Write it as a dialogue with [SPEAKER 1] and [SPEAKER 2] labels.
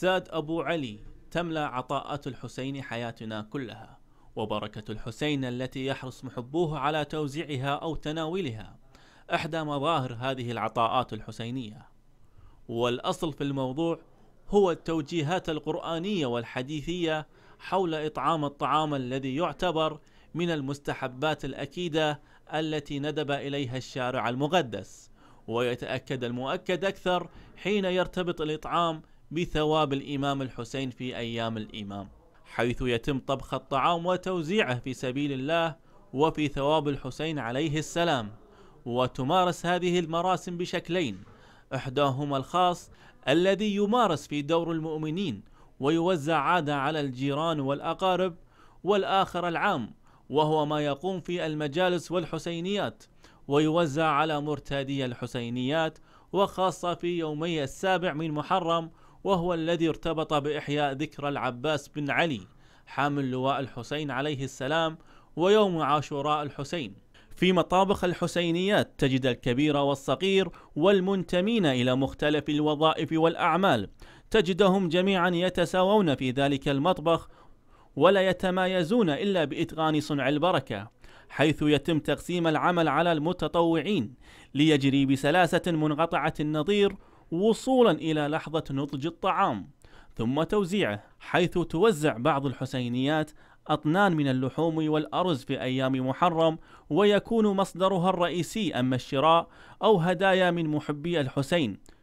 [SPEAKER 1] زاد أبو علي تملى عطاءات الحسين حياتنا كلها وبركة الحسين التي يحرص محبوه على توزيعها أو تناولها إحدى مظاهر هذه العطاءات الحسينية والأصل في الموضوع هو التوجيهات القرآنية والحديثية حول إطعام الطعام الذي يعتبر من المستحبات الأكيدة التي ندب إليها الشارع المقدس ويتأكد المؤكد أكثر حين يرتبط الإطعام بثواب الإمام الحسين في أيام الإمام حيث يتم طبخ الطعام وتوزيعه في سبيل الله وفي ثواب الحسين عليه السلام وتمارس هذه المراسم بشكلين إحداهما الخاص الذي يمارس في دور المؤمنين ويوزع عادة على الجيران والأقارب والآخر العام وهو ما يقوم في المجالس والحسينيات ويوزع على مرتادي الحسينيات وخاصة في يومي السابع من محرم وهو الذي ارتبط بإحياء ذكرى العباس بن علي حامل لواء الحسين عليه السلام ويوم عاشوراء الحسين في مطابخ الحسينيات تجد الكبير والصغير والمنتمين إلى مختلف الوظائف والأعمال تجدهم جميعا يتساوون في ذلك المطبخ ولا يتمايزون إلا بإتقان صنع البركة حيث يتم تقسيم العمل على المتطوعين ليجري بسلاسة منقطعة النظير وصولا إلى لحظة نضج الطعام ثم توزيعه حيث توزع بعض الحسينيات أطنان من اللحوم والأرز في أيام محرم ويكون مصدرها الرئيسي أما الشراء أو هدايا من محبي الحسين